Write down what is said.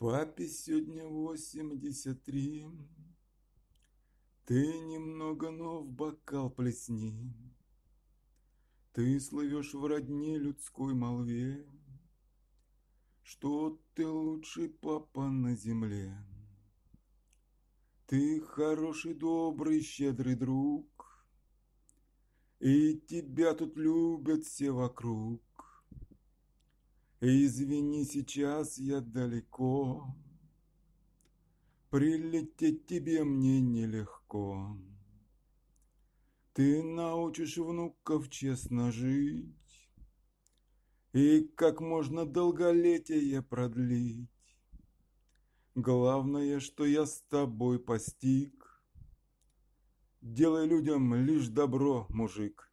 Папе сегодня 83. Ты немного, но в бокал плесни. Ты словешь в родне людской молве, Что ты лучший папа на земле. Ты хороший, добрый, щедрый друг, И тебя тут любят все вокруг. Извини, сейчас я далеко, Прилететь тебе мне нелегко. Ты научишь внуков честно жить И как можно долголетие продлить. Главное, что я с тобой постиг. Делай людям лишь добро, мужик.